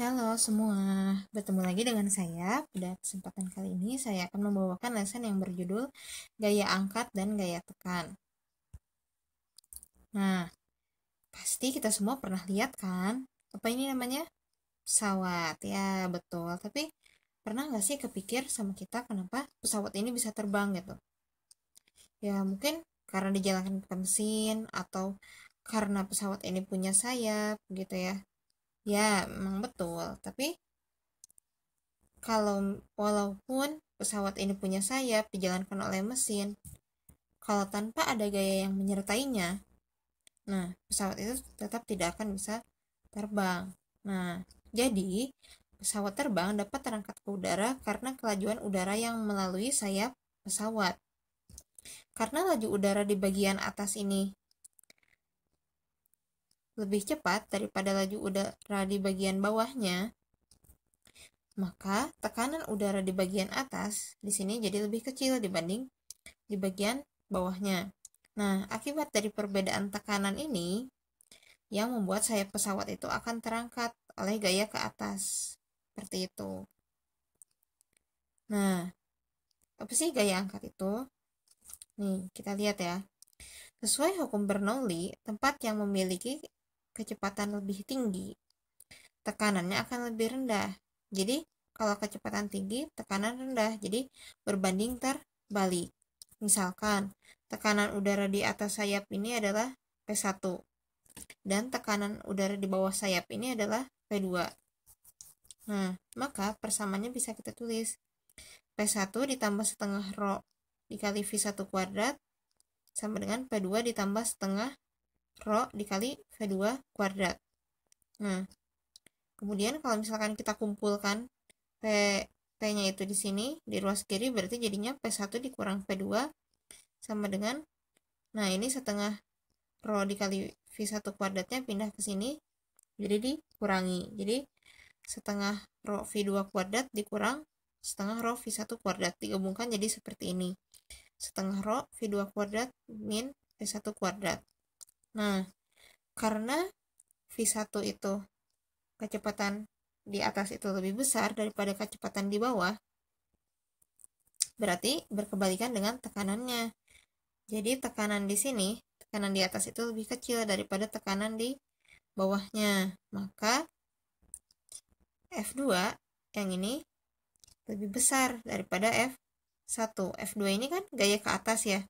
Halo semua, bertemu lagi dengan saya. Pada kesempatan kali ini saya akan membawakan lesson yang berjudul Gaya Angkat dan Gaya Tekan. Nah, pasti kita semua pernah lihat kan, apa ini namanya? Pesawat, ya betul. Tapi pernah nggak sih kepikir sama kita kenapa pesawat ini bisa terbang gitu? Ya mungkin karena dijalankan ke mesin atau karena pesawat ini punya sayap gitu ya ya memang betul tapi kalau walaupun pesawat ini punya sayap dijalankan oleh mesin kalau tanpa ada gaya yang menyertainya nah pesawat itu tetap tidak akan bisa terbang nah jadi pesawat terbang dapat terangkat ke udara karena kelajuan udara yang melalui sayap pesawat karena laju udara di bagian atas ini lebih cepat daripada laju udara di bagian bawahnya, maka tekanan udara di bagian atas di sini jadi lebih kecil dibanding di bagian bawahnya. Nah, akibat dari perbedaan tekanan ini yang membuat sayap pesawat itu akan terangkat oleh gaya ke atas. Seperti itu. Nah, apa sih gaya angkat itu? Nih, kita lihat ya. Sesuai hukum Bernoulli, tempat yang memiliki kecepatan lebih tinggi, tekanannya akan lebih rendah. Jadi, kalau kecepatan tinggi, tekanan rendah. Jadi, berbanding terbalik. Misalkan, tekanan udara di atas sayap ini adalah P1 dan tekanan udara di bawah sayap ini adalah P2. Nah, maka persamaannya bisa kita tulis P1 ditambah setengah rho dikali V1 kuadrat sama dengan P2 ditambah setengah Rho dikali V2 kuadrat. Nah, kemudian kalau misalkan kita kumpulkan P, P-nya itu di sini, di ruas kiri berarti jadinya P1 dikurang v 2 sama dengan, nah ini setengah Rho dikali V1 kuadratnya pindah ke sini, jadi dikurangi. Jadi setengah Rho V2 kuadrat dikurang setengah Rho V1 kuadrat digabungkan jadi seperti ini setengah Rho V2 kuadrat min V1 kuadrat Nah, karena V1 itu kecepatan di atas itu lebih besar daripada kecepatan di bawah, berarti berkebalikan dengan tekanannya. Jadi tekanan di sini, tekanan di atas itu lebih kecil daripada tekanan di bawahnya. Maka F2 yang ini lebih besar daripada F1. F2 ini kan gaya ke atas ya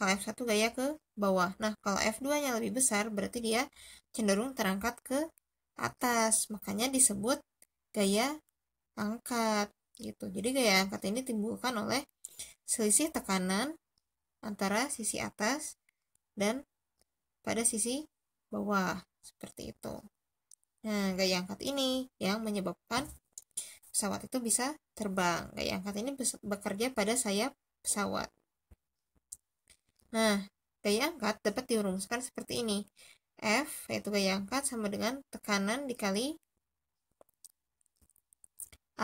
kalau F1 gaya ke bawah. Nah, kalau F2-nya lebih besar, berarti dia cenderung terangkat ke atas. Makanya disebut gaya angkat. gitu. Jadi gaya angkat ini timbulkan oleh selisih tekanan antara sisi atas dan pada sisi bawah. Seperti itu. Nah, gaya angkat ini yang menyebabkan pesawat itu bisa terbang. Gaya angkat ini bekerja pada sayap pesawat. Nah, gaya angkat dapat dirumuskan seperti ini. F yaitu gaya angkat sama dengan tekanan dikali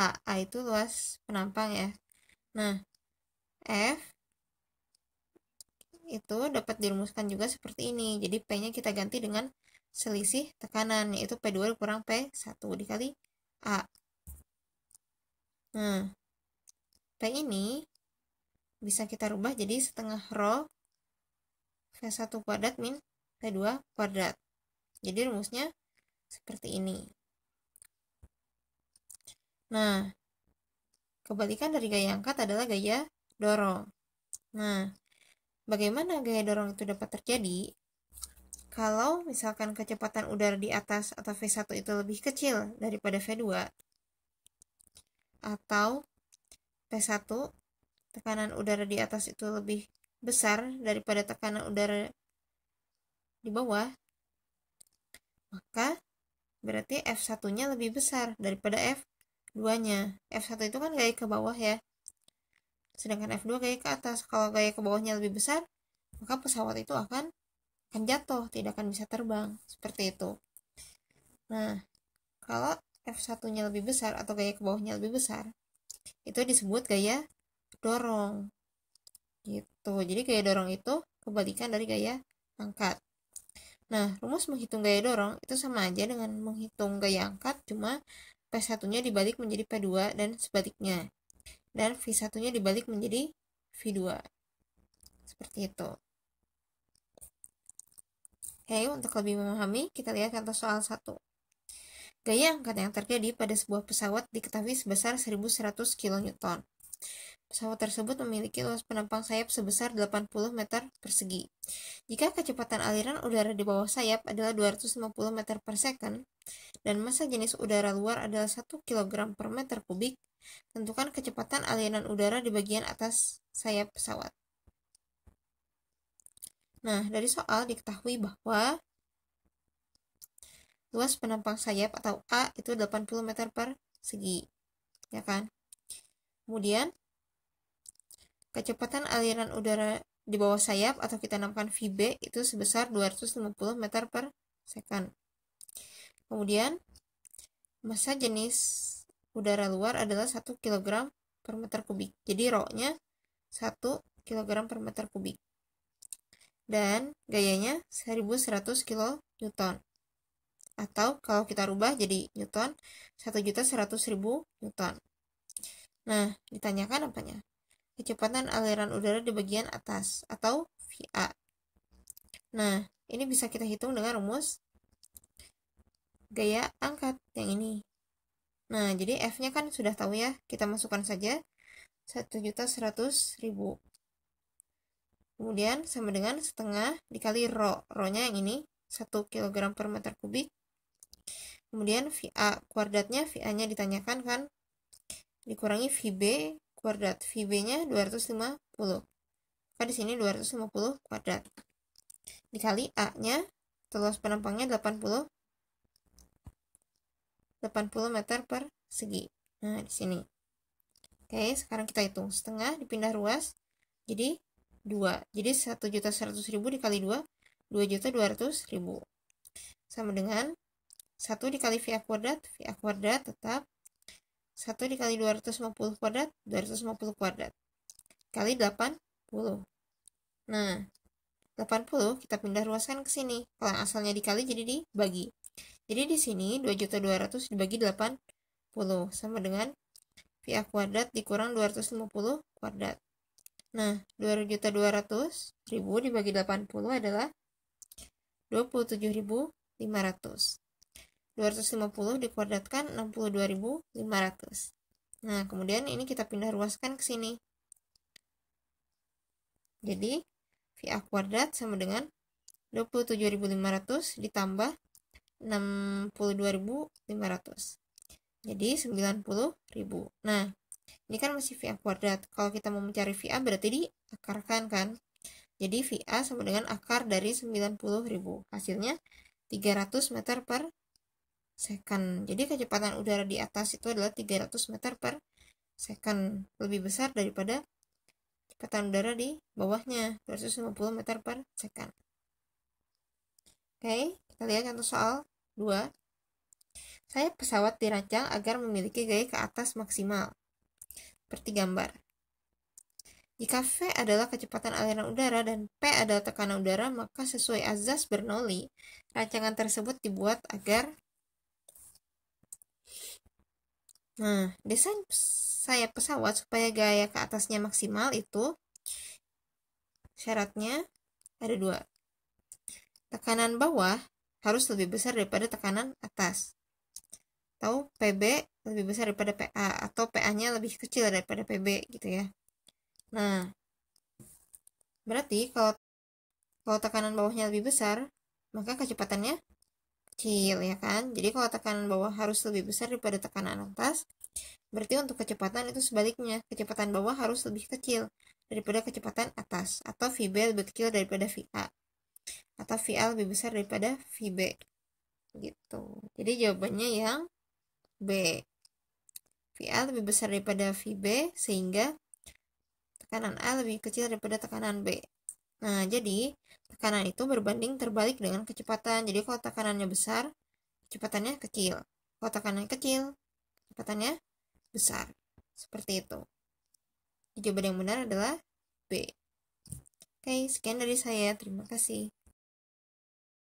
A. A itu luas penampang ya. Nah, F itu dapat dirumuskan juga seperti ini. Jadi P-nya kita ganti dengan selisih tekanan, yaitu P2 kurang P1 dikali A. Nah, P ini bisa kita rubah jadi setengah rho V1 kuadrat min V2 kuadrat. Jadi rumusnya seperti ini. Nah, kebalikan dari gaya angkat adalah gaya dorong. Nah, bagaimana gaya dorong itu dapat terjadi? Kalau misalkan kecepatan udara di atas atau V1 itu lebih kecil daripada V2, atau v 1 tekanan udara di atas itu lebih besar daripada tekanan udara di bawah, maka berarti F1-nya lebih besar daripada F2-nya. F1 itu kan gaya ke bawah ya. Sedangkan F2 gaya ke atas. Kalau gaya ke bawahnya lebih besar, maka pesawat itu akan akan jatuh, tidak akan bisa terbang. Seperti itu. Nah, kalau F1-nya lebih besar atau gaya ke bawahnya lebih besar, itu disebut gaya dorong gitu jadi gaya dorong itu kebalikan dari gaya angkat nah rumus menghitung gaya dorong itu sama aja dengan menghitung gaya angkat cuma P1 nya dibalik menjadi P2 dan sebaliknya dan V1 nya dibalik menjadi V2 seperti itu Oke, untuk lebih memahami, kita lihat contoh soal 1. Gaya angkat yang terjadi pada sebuah pesawat diketahui sebesar 1100 kN. Pesawat tersebut memiliki luas penampang sayap sebesar 80 meter persegi. Jika kecepatan aliran udara di bawah sayap adalah 250 meter per second, dan massa jenis udara luar adalah 1 kg per meter kubik, tentukan kecepatan aliran udara di bagian atas sayap pesawat. Nah, dari soal diketahui bahwa luas penampang sayap atau A itu 80 meter persegi, ya kan? Kemudian, Kecepatan aliran udara di bawah sayap atau kita namakan VB itu sebesar 250 meter per second. Kemudian, massa jenis udara luar adalah 1 kg per meter kubik. Jadi, rho-nya 1 kg per meter kubik. Dan gayanya 1100 kN. Atau kalau kita rubah jadi Newton, 1.100.000 Newton. Nah, ditanyakan apanya? kecepatan aliran udara di bagian atas atau VA. Nah, ini bisa kita hitung dengan rumus gaya angkat yang ini. Nah, jadi F-nya kan sudah tahu ya, kita masukkan saja 1.100.000. Kemudian sama dengan setengah dikali rho. Rho-nya yang ini 1 kg per meter kubik. Kemudian VA, kuadratnya VA-nya ditanyakan kan. Dikurangi VB kuadrat, VB-nya 250. Maka di sini 250 kuadrat. Dikali A-nya, luas penampangnya 80 80 meter per segi. Nah, di sini. Oke, sekarang kita hitung. Setengah dipindah ruas, jadi 2. Jadi 1.100.000 dikali 2, 2.200.000. Sama dengan 1 dikali VA kuadrat, VA kuadrat tetap 1 dikali 250 kuadrat, 250 kuadrat. Kali 80. Nah, 80 kita pindah ruaskan ke sini. Kalau asalnya dikali jadi dibagi. Jadi di sini 2.200 dibagi 80 sama dengan pi kuadrat dikurang 250 kuadrat. Nah, 2.200.000 dibagi 80 adalah 27.500. 250 dikuadratkan 62.500. Nah, kemudian ini kita pindah ruaskan ke sini. Jadi, VA kuadrat sama dengan 27.500 ditambah 62.500. Jadi 90.000. Nah, ini kan masih VA kuadrat. Kalau kita mau mencari VA berarti diakarkan kan? Jadi VA sama dengan akar dari 90.000. Hasilnya 300 meter per second. Jadi kecepatan udara di atas itu adalah 300 meter per second, lebih besar daripada kecepatan udara di bawahnya 250 meter per second. Oke, kita lihat contoh soal 2. Saya pesawat dirancang agar memiliki gaya ke atas maksimal. Seperti gambar. Jika V adalah kecepatan aliran udara dan P adalah tekanan udara, maka sesuai azas Bernoulli, rancangan tersebut dibuat agar Nah, desain sayap pesawat supaya gaya ke atasnya maksimal itu syaratnya ada dua. Tekanan bawah harus lebih besar daripada tekanan atas. Atau PB lebih besar daripada PA atau PA-nya lebih kecil daripada PB gitu ya. Nah, berarti kalau kalau tekanan bawahnya lebih besar, maka kecepatannya kecil ya kan jadi kalau tekanan bawah harus lebih besar daripada tekanan atas berarti untuk kecepatan itu sebaliknya kecepatan bawah harus lebih kecil daripada kecepatan atas atau VB lebih kecil daripada VA atau VA lebih besar daripada VB gitu jadi jawabannya yang B VA lebih besar daripada VB sehingga tekanan A lebih kecil daripada tekanan B Nah, jadi tekanan itu berbanding terbalik dengan kecepatan. Jadi kalau tekanannya besar, kecepatannya kecil. Kalau tekanannya kecil, kecepatannya besar. Seperti itu. Jawaban yang benar adalah B. Oke, sekian dari saya. Terima kasih.